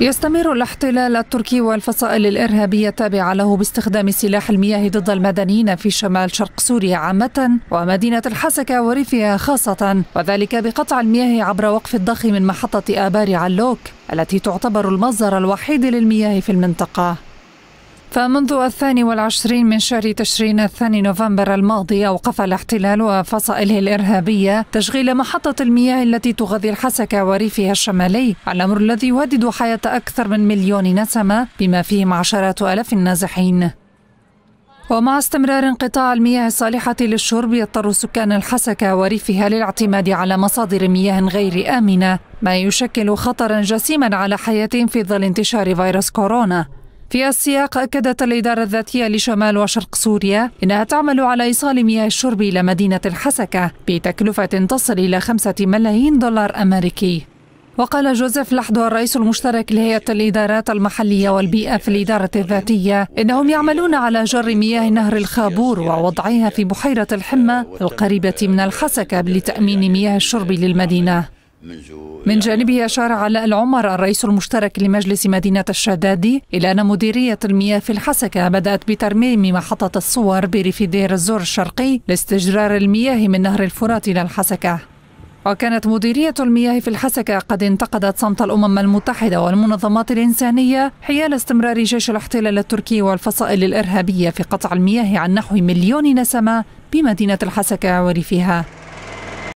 يستمر الاحتلال التركي والفصائل الإرهابية التابعة له باستخدام سلاح المياه ضد المدنيين في شمال شرق سوريا عامة ومدينة الحسكة وريفها خاصة وذلك بقطع المياه عبر وقف الضخ من محطة آبار علوك التي تعتبر المصدر الوحيد للمياه في المنطقة فمنذ الثاني والعشرين من شهر تشرين الثاني نوفمبر الماضي أوقف الاحتلال وفصائله الإرهابية تشغيل محطة المياه التي تغذي الحسكة وريفها الشمالي الأمر الذي يهدد حياة أكثر من مليون نسمة بما فيهم عشرات ألاف النازحين ومع استمرار انقطاع المياه الصالحة للشرب يضطر سكان الحسكة وريفها للاعتماد على مصادر مياه غير آمنة ما يشكل خطرا جسيما على حياتهم في ظل انتشار فيروس كورونا في السياق أكدت الإدارة الذاتية لشمال وشرق سوريا إنها تعمل على إيصال مياه الشرب إلى مدينة الحسكة بتكلفة تصل إلى خمسة ملايين دولار أمريكي وقال جوزيف لحدو الرئيس المشترك لهيئة الإدارات المحلية والبيئة في الإدارة الذاتية إنهم يعملون على جر مياه نهر الخابور ووضعها في بحيرة الحمة القريبة من الحسكة لتأمين مياه الشرب للمدينة من يعني جانبه أشار علاء العمر الرئيس المشترك لمجلس مدينة الشدادي إلى أن مديرية المياه في الحسكة بدأت بترميم محطة الصور بريف دير الزور الشرقي لاستجرار المياه من نهر الفرات إلى الحسكة وكانت مديرية المياه في الحسكة قد انتقدت صمت الأمم المتحدة والمنظمات الإنسانية حيال استمرار جيش الاحتلال التركي والفصائل الإرهابية في قطع المياه عن نحو مليون نسمة بمدينة الحسكة وريفها